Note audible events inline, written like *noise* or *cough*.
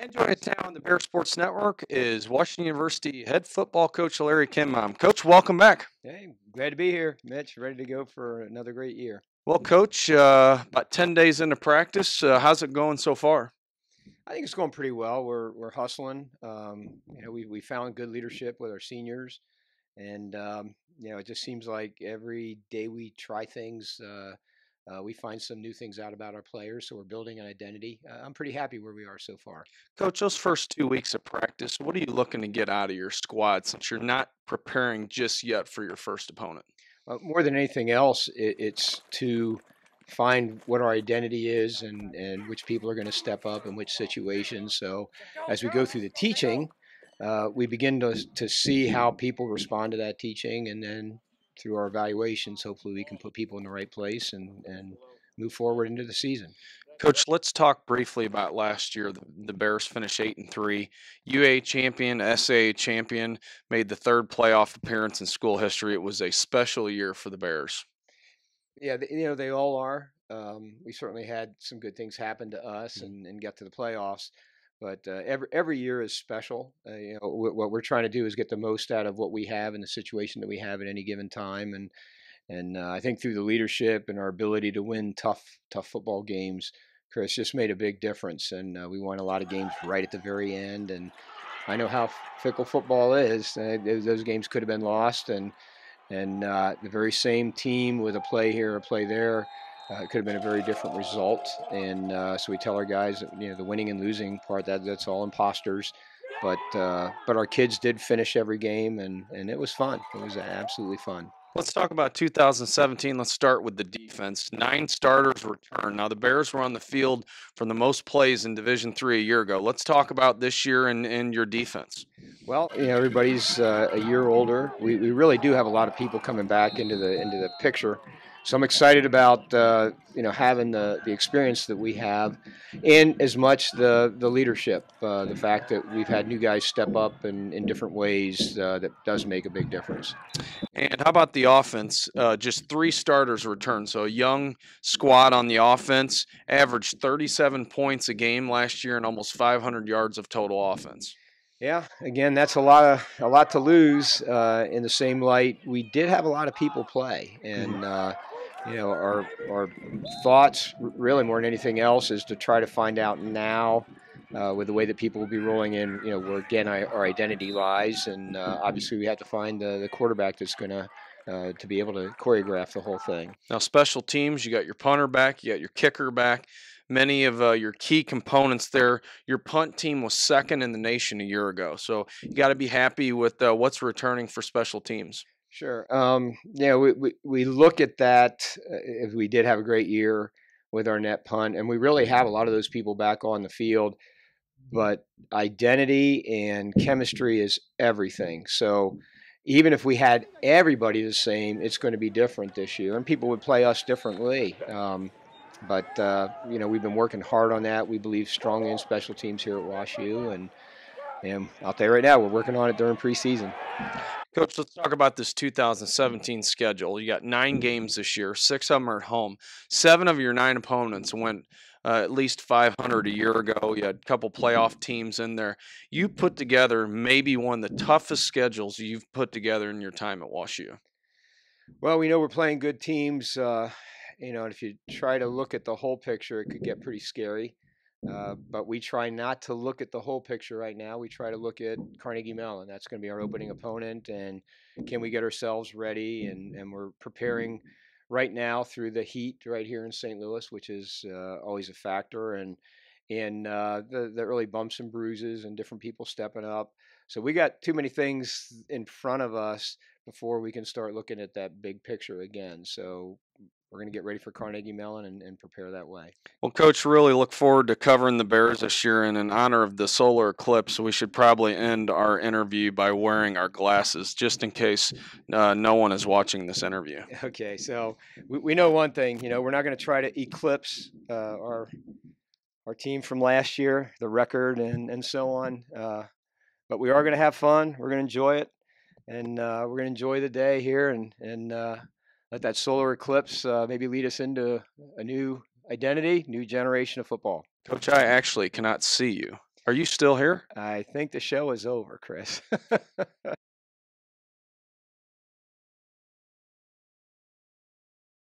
And joining us now on the Bear Sports Network is Washington University head football coach Larry Kinmom. Um, coach, welcome back. Hey, glad to be here, Mitch. Ready to go for another great year. Well, coach, uh, about ten days into practice, uh, how's it going so far? I think it's going pretty well. We're we're hustling. Um, you know, we we found good leadership with our seniors, and um, you know, it just seems like every day we try things. Uh, uh, we find some new things out about our players, so we're building an identity. Uh, I'm pretty happy where we are so far. Coach, those first two weeks of practice, what are you looking to get out of your squad since you're not preparing just yet for your first opponent? Uh, more than anything else, it, it's to find what our identity is and, and which people are going to step up in which situations. So as we go through the teaching, uh, we begin to, to see how people respond to that teaching and then through our evaluations, hopefully we can put people in the right place and, and move forward into the season. Coach, let's talk briefly about last year. The, Bears finished eight and three. UA champion, SA champion, made the third playoff appearance in school history. It was a special year for the Bears. Yeah, you know they all are. Um, we certainly had some good things happen to us mm-hmm. and, and get to the playoffs. But uh, every every year is special. Uh, you know, w- what we're trying to do is get the most out of what we have in the situation that we have at any given time. And and uh, I think through the leadership and our ability to win tough tough football games, Chris just made a big difference. And uh, we won a lot of games right at the very end. And I know how fickle football is. Uh, those games could have been lost. And and uh, the very same team with a play here, a play there uh, it could have been a very different result. And uh, so we tell our guys, you know, the winning and losing part that that's all imposters. But uh, but our kids did finish every game, and and it was fun. It was absolutely fun. Let's talk about 2017. Let's start with the defense. Nine starters return. Now the Bears were on the field for the most plays in Division Three a year ago. Let's talk about this year and, and your defense. Well, you know everybody's uh, a year older. We, we really do have a lot of people coming back into the into the picture. So I'm excited about uh, you know having the, the experience that we have, and as much the the leadership, uh, the fact that we've had new guys step up in, in different ways uh, that does make a big difference. And how about the offense? Uh, just three starters return, so a young squad on the offense averaged 37 points a game last year and almost 500 yards of total offense. Yeah, again, that's a lot of a lot to lose. Uh, in the same light, we did have a lot of people play, and uh, you know, our our thoughts really more than anything else is to try to find out now. Uh, with the way that people will be rolling in, you know, where again our identity lies, and uh, obviously we have to find the, the quarterback that's going to uh, to be able to choreograph the whole thing. Now, special teams, you got your punter back, you got your kicker back many of uh, your key components there. Your punt team was second in the nation a year ago, so you got to be happy with uh, what's returning for special teams. Sure. Um, yeah, we, we, we look at that. Uh, if we did have a great year with our net punt, and we really have a lot of those people back on the field, mm-hmm. but identity and chemistry is everything. So even if we had everybody the same, it's going to be different this year, and people would play us differently. Um, but uh, you know, we've been working hard on that. We believe strongly in special teams here at WashU, and and out there right now, we're working on it during preseason. Coach, let's talk about this 2017 schedule. You got nine games this year. Six of them are at home. Seven of your nine opponents went uh, at least 500 a year ago. You had a couple playoff teams in there. You put together maybe one of the toughest schedules you've put together in your time at WashU. Well, we know we're playing good teams. Uh, you know, and if you try to look at the whole picture, it could get pretty scary. Uh, but we try not to look at the whole picture right now. We try to look at Carnegie Mellon. That's going to be our opening opponent, and can we get ourselves ready? And and we're preparing right now through the heat right here in St. Louis, which is uh, always a factor, and and uh, the the early bumps and bruises and different people stepping up. So we got too many things in front of us before we can start looking at that big picture again. So we're going to get ready for Carnegie Mellon and, and, prepare that way. Well, Coach, really look forward to covering the Bears this year. And in honor of the solar eclipse, we should probably end our interview by wearing our glasses just in case uh, no one is watching this interview. *laughs* Okay, so we, we know one thing. You know, we're not going to try to eclipse uh, our our team from last year, the record, and and so on. Uh, but we are going to have fun. We're going to enjoy it, and uh, we're going to enjoy the day here and and uh, let that solar eclipse uh, maybe lead us into a new identity, new generation of football. Coach, I actually cannot see you. Are you still here? I think the show is over, Chris. *laughs*